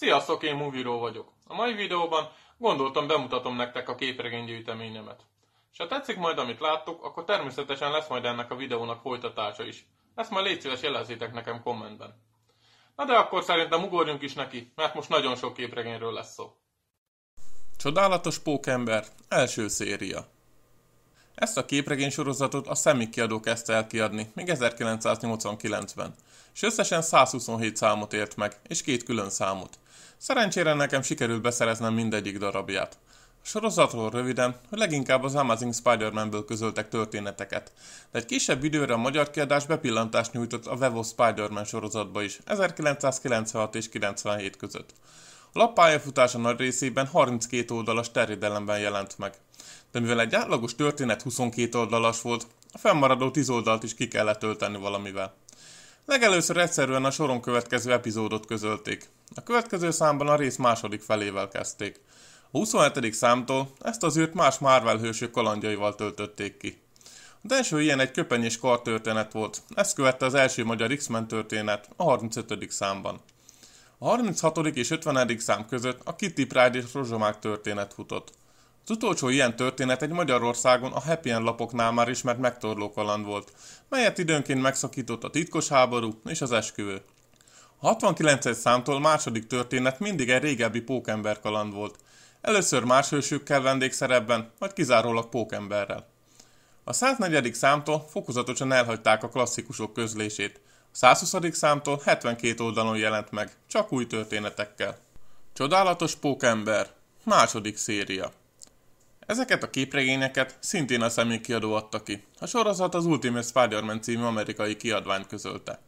Sziasztok, én Moviro vagyok. A mai videóban gondoltam bemutatom nektek a képregénygyűjteményemet. És ha tetszik majd, amit láttok, akkor természetesen lesz majd ennek a videónak folytatása is. Ezt majd légy szíves jelezzétek nekem kommentben. Na de akkor szerintem ugorjunk is neki, mert most nagyon sok képregényről lesz szó. Csodálatos pókember, első széria. Ezt a képregénysorozatot a Szemik kiadó kezdte el kiadni, még 1989-ben és összesen 127 számot ért meg, és két külön számot. Szerencsére nekem sikerült beszereznem mindegyik darabját. A sorozatról röviden, hogy leginkább az Amazing Spider-Man-ből közöltek történeteket, de egy kisebb időre a magyar kiadás bepillantást nyújtott a Vevo Spider-Man sorozatba is, 1996 és 97 között. A lap pályafutása nagy részében 32 oldalas terjedelemben jelent meg. De mivel egy átlagos történet 22 oldalas volt, a fennmaradó 10 oldalt is ki kellett tölteni valamivel. Legelőször egyszerűen a soron következő epizódot közölték. A következő számban a rész második felével kezdték. A 27. számtól ezt az űrt más Marvel hősök kalandjaival töltötték ki. Az első ilyen egy köpenyés kar történet volt, ezt követte az első magyar X-Men történet a 35. számban. A 36. és 50. szám között a Kitty Pride és Rozsomák történet futott. Az utolsó ilyen történet egy Magyarországon a Happy End lapoknál már ismert megtorló kaland volt, melyet időnként megszakított a titkos háború és az esküvő. A 69 számtól második történet mindig egy régebbi pókember kaland volt. Először más hősükkel vendégszerepben, majd kizárólag pókemberrel. A 104. számtól fokozatosan elhagyták a klasszikusok közlését. A 120. számtól 72 oldalon jelent meg, csak új történetekkel. Csodálatos pókember, második széria. Ezeket a képregényeket szintén a személy kiadó adta ki. A sorozat az Ultimate Spider-Man című amerikai kiadványt közölte.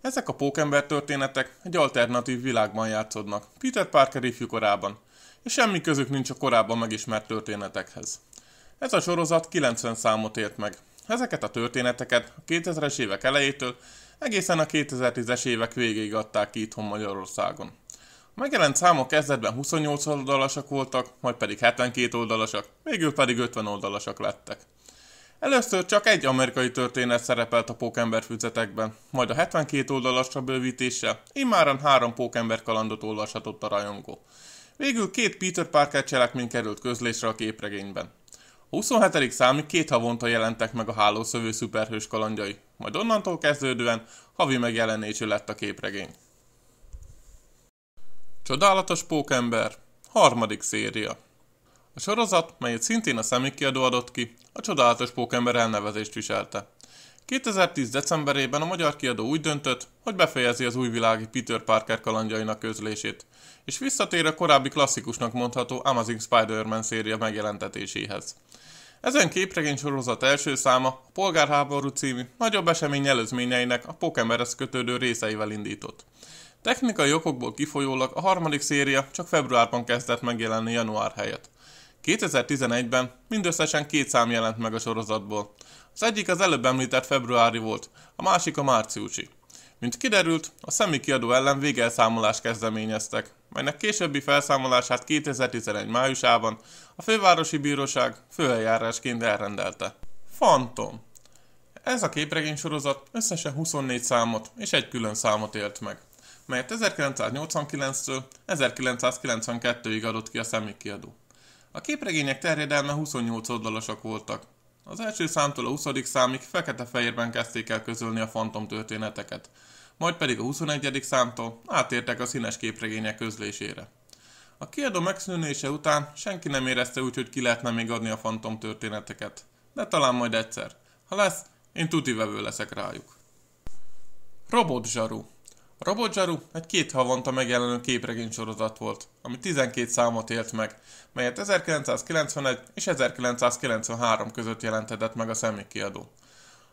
Ezek a pókember történetek egy alternatív világban játszódnak, Peter Parker ifjú korában, és semmi közük nincs a korábban megismert történetekhez. Ez a sorozat 90 számot ért meg. Ezeket a történeteket a 2000-es évek elejétől egészen a 2010-es évek végéig adták ki itthon Magyarországon. Megjelent számok kezdetben 28 oldalasak voltak, majd pedig 72 oldalasak, végül pedig 50 oldalasak lettek. Először csak egy amerikai történet szerepelt a pókember füzetekben, majd a 72 oldalasra bővítése, immáron három pókember kalandot olvashatott a rajongó. Végül két Peter Parker cselekmény került közlésre a képregényben. A 27. számig két havonta jelentek meg a hálószövő szuperhős kalandjai, majd onnantól kezdődően havi megjelenésű lett a képregény. Csodálatos pókember, harmadik széria. A sorozat, melyet szintén a Szemik kiadó adott ki, a Csodálatos pókember elnevezést viselte. 2010. decemberében a magyar kiadó úgy döntött, hogy befejezi az újvilági Peter Parker kalandjainak közlését, és visszatér a korábbi klasszikusnak mondható Amazing Spider-Man széria megjelentetéséhez. Ezen képregény sorozat első száma a Polgárháború című nagyobb esemény előzményeinek a pókemberhez kötődő részeivel indított. Technikai okokból kifolyólag a harmadik széria csak februárban kezdett megjelenni január helyett. 2011-ben mindösszesen két szám jelent meg a sorozatból. Az egyik az előbb említett februári volt, a másik a márciusi. Mint kiderült, a szemi kiadó ellen végelszámolást kezdeményeztek, melynek későbbi felszámolását 2011 májusában a Fővárosi Bíróság főeljárásként elrendelte. Fantom Ez a képregény sorozat összesen 24 számot és egy külön számot élt meg melyet 1989-től 1992-ig adott ki a szemik kiadó. A képregények terjedelme 28 oldalasak voltak. Az első számtól a 20. számig fekete-fehérben kezdték el közölni a fantom történeteket, majd pedig a 21. számtól átértek a színes képregények közlésére. A kiadó megszűnése után senki nem érezte úgy, hogy ki lehetne még adni a fantom történeteket. De talán majd egyszer. Ha lesz, én tuti vevő leszek rájuk. Robot zsaru Robot egy két havonta megjelenő képregény sorozat volt, ami 12 számot élt meg, melyet 1991 és 1993 között jelentedett meg a személy kiadó.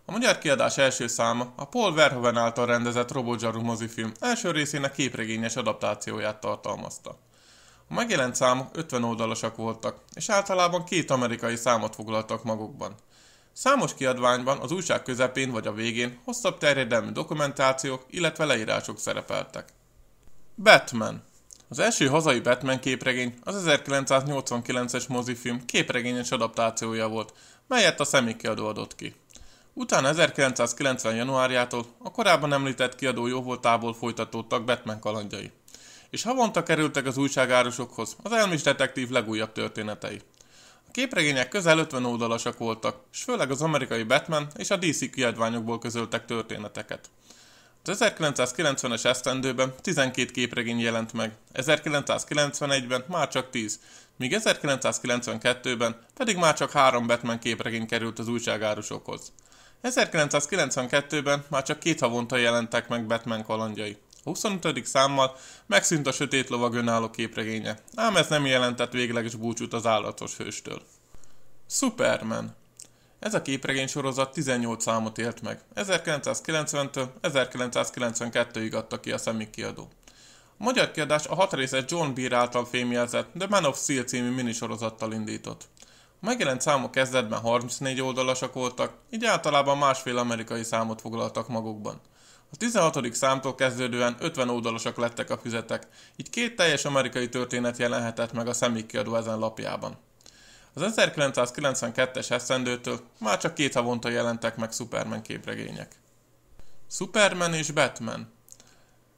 A magyar kiadás első száma a Paul Verhoeven által rendezett Robot Jaru mozifilm első részének képregényes adaptációját tartalmazta. A megjelent számok 50 oldalasak voltak, és általában két amerikai számot foglaltak magukban – Számos kiadványban az újság közepén vagy a végén hosszabb terjedelmű dokumentációk, illetve leírások szerepeltek. Batman Az első hazai Batman képregény az 1989-es mozifilm képregényes adaptációja volt, melyet a személy kiadó adott ki. Utána 1990. januárjától a korábban említett kiadó jóvoltából folytatódtak Batman kalandjai, és havonta kerültek az újságárusokhoz az elmis detektív legújabb történetei. Képregények közel 50 oldalasak voltak, és főleg az amerikai Batman és a DC kiadványokból közöltek történeteket. Az 1990-es esztendőben 12 képregény jelent meg, 1991-ben már csak 10, míg 1992-ben pedig már csak 3 Batman képregény került az újságárusokhoz. 1992-ben már csak két havonta jelentek meg Batman kalandjai. A 25. számmal megszűnt a sötét lovag önálló képregénye, ám ez nem jelentett végleges búcsút az állatos hőstől. Superman ez a képregény sorozat 18 számot élt meg. 1990-től 1992-ig adta ki a szemik kiadó. A magyar kiadás a hat részes John Beer által fémjelzett de Man of Steel című minisorozattal indított. A megjelent számok kezdetben 34 oldalasak voltak, így általában másfél amerikai számot foglaltak magukban. A 16. számtól kezdődően 50 oldalosak lettek a füzetek, így két teljes amerikai történet jelenhetett meg a Szemik kiadó ezen lapjában. Az 1992-es eszendőtől már csak két havonta jelentek meg Superman képregények. Superman és Batman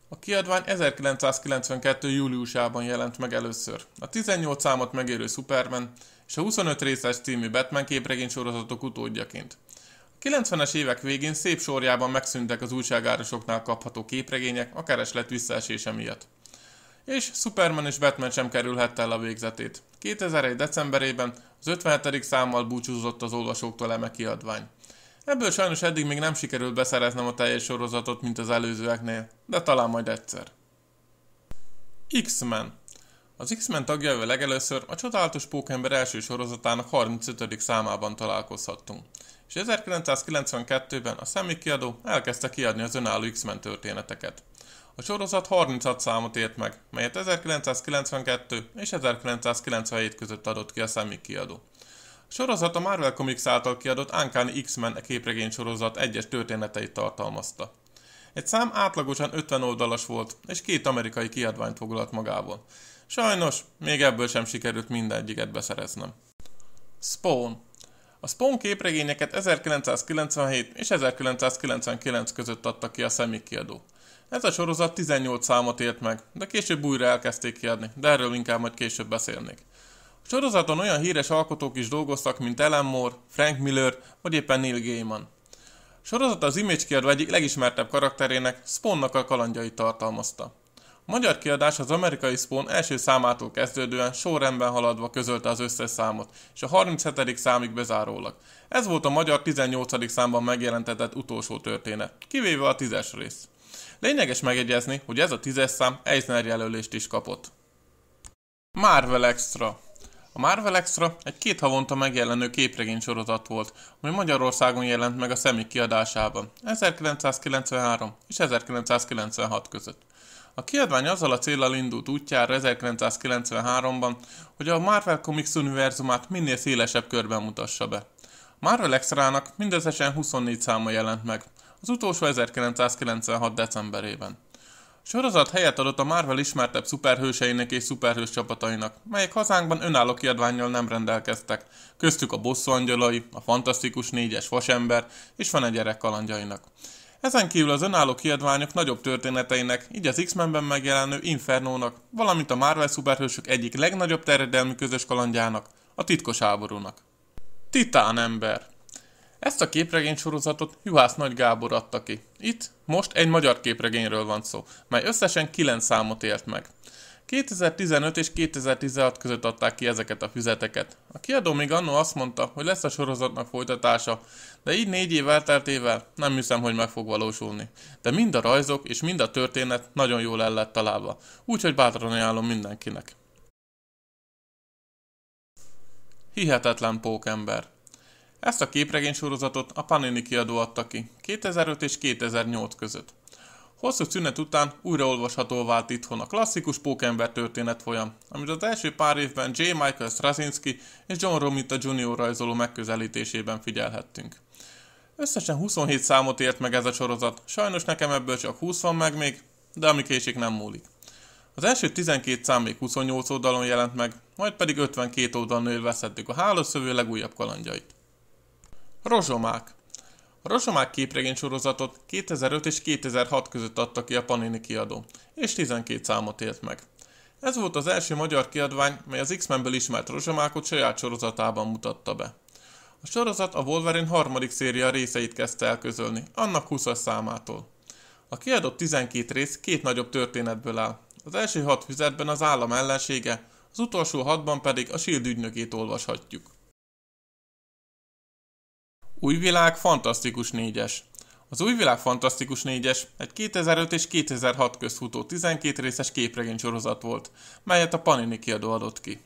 A kiadvány 1992. júliusában jelent meg először. A 18 számot megérő Superman és a 25 részes című Batman képregény sorozatok utódjaként. 90-es évek végén szép sorjában megszűntek az újságárosoknál kapható képregények a kereslet visszaesése miatt. És Superman és Batman sem kerülhette el a végzetét. 2001. decemberében az 57. számmal búcsúzott az olvasóktól eme kiadvány. Ebből sajnos eddig még nem sikerült beszereznem a teljes sorozatot, mint az előzőeknél, de talán majd egyszer. X-Men Az X-Men tagjával legelőször a csodálatos pókember első sorozatának 35. számában találkozhattunk és 1992-ben a Semi kiadó elkezdte kiadni az önálló X-Men történeteket. A sorozat 36 számot ért meg, melyet 1992 és 1997 között adott ki a Semi kiadó. A sorozat a Marvel Comics által kiadott Uncanny X-Men képregény sorozat egyes történeteit tartalmazta. Egy szám átlagosan 50 oldalas volt, és két amerikai kiadványt foglalt magával. Sajnos, még ebből sem sikerült mindegyiket beszereznem. Spawn a Spawn képregényeket 1997 és 1999 között adta ki a Szemik kiadó. Ez a sorozat 18 számot ért meg, de később újra elkezdték kiadni, de erről inkább majd később beszélnék. A sorozaton olyan híres alkotók is dolgoztak, mint Ellen Moore, Frank Miller vagy éppen Neil Gaiman. A sorozat az Image kiadó egyik legismertebb karakterének, Spawnnak a kalandjait tartalmazta. A magyar kiadás az amerikai Spawn első számától kezdődően sorrendben haladva közölte az összes számot, és a 37. számig bezárólag. Ez volt a magyar 18. számban megjelentetett utolsó történet, kivéve a 10-es rész. Lényeges megjegyezni, hogy ez a 10-es szám Eisner jelölést is kapott. Marvel Extra a Marvel Extra egy két havonta megjelenő képregény sorozat volt, ami Magyarországon jelent meg a szemik kiadásában 1993 és 1996 között. A kiadvány azzal a célral indult útjára 1993-ban, hogy a Marvel Comics univerzumát minél szélesebb körben mutassa be. Marvel Extra-nak mindezesen 24 száma jelent meg, az utolsó 1996. decemberében. A sorozat helyet adott a Marvel ismertebb szuperhőseinek és szuperhős csapatainak, melyek hazánkban önálló kiadványjal nem rendelkeztek, köztük a bosszú angyalai, a fantasztikus négyes vasember és van egy gyerek kalandjainak. Ezen kívül az önálló kiadványok nagyobb történeteinek, így az X-Menben megjelenő Infernónak, valamint a Marvel szuperhősök egyik legnagyobb terjedelmű közös kalandjának, a titkos háborúnak. Titán ember Ezt a képregény sorozatot Juhász Nagy Gábor adta ki. Itt most egy magyar képregényről van szó, mely összesen 9 számot élt meg. 2015 és 2016 között adták ki ezeket a füzeteket. A kiadó még annó azt mondta, hogy lesz a sorozatnak folytatása, de így négy év elteltével nem hiszem, hogy meg fog valósulni. De mind a rajzok és mind a történet nagyon jól el lett találva, úgyhogy bátran ajánlom mindenkinek. Hihetetlen pókember Ezt a képregény sorozatot a Panini kiadó adta ki, 2005 és 2008 között. Hosszú szünet után újraolvasható vált itthon a klasszikus pókember folyam, amit az első pár évben J. Michael Straczynski és John Romita Jr. rajzoló megközelítésében figyelhettünk. Összesen 27 számot ért meg ez a sorozat, sajnos nekem ebből csak 20 van meg még, de ami késik nem múlik. Az első 12 szám még 28 oldalon jelent meg, majd pedig 52 oldalon élvezhettük a hálószövő legújabb kalandjait. Rozsomák a Rozsomák képregény sorozatot 2005 és 2006 között adta ki a Panini kiadó, és 12 számot élt meg. Ez volt az első magyar kiadvány, mely az X-Menből ismert Rosomákot saját sorozatában mutatta be. A sorozat a Wolverine harmadik széria részeit kezdte el közölni, annak 20 számától. A kiadott 12 rész két nagyobb történetből áll. Az első hat füzetben az állam ellensége, az utolsó hatban pedig a Shield ügynökét olvashatjuk. Újvilág Fantasztikus 4-es. Az Újvilág Fantasztikus 4-es egy 2005 és 2006 futó 12 részes képregény sorozat volt, melyet a Panini kiadó adott ki.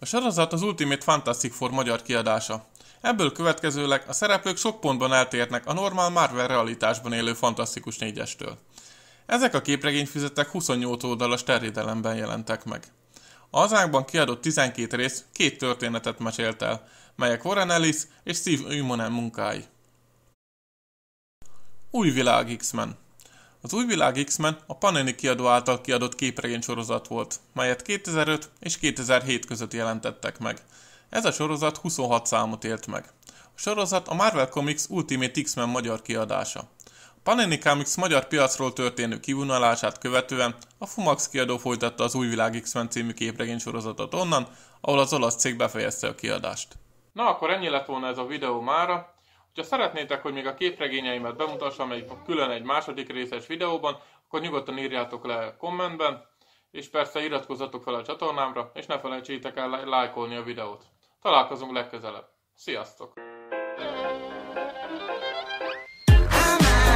A sorozat az Ultimate Fantastic Four magyar kiadása. Ebből következőleg a szereplők sok pontban eltérnek a normál Marvel realitásban élő Fantasztikus 4-estől. Ezek a képregényfüzetek 28 oldalas terjedelemben jelentek meg. A hazánkban kiadott 12 rész két történetet mesélt el, melyek Warren Ellis és Steve Umonen munkái. Új világ X-Men Az új világ X-Men a Panini kiadó által kiadott képregény sorozat volt, melyet 2005 és 2007 között jelentettek meg. Ez a sorozat 26 számot élt meg. A sorozat a Marvel Comics Ultimate X-Men magyar kiadása. Panini Comics magyar piacról történő kivonulását követően a Fumax kiadó folytatta az Újvilág X-Men című képregény sorozatot onnan, ahol az olasz cég befejezte a kiadást. Na akkor ennyi lett volna ez a videó mára. Ha szeretnétek, hogy még a képregényeimet bemutassam egy külön egy második részes videóban, akkor nyugodtan írjátok le kommentben, és persze iratkozzatok fel a csatornámra, és ne felejtsétek el lájkolni a videót. Találkozunk legközelebb. Sziasztok!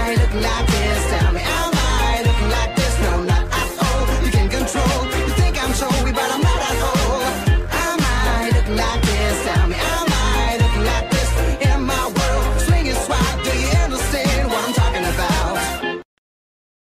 I look like this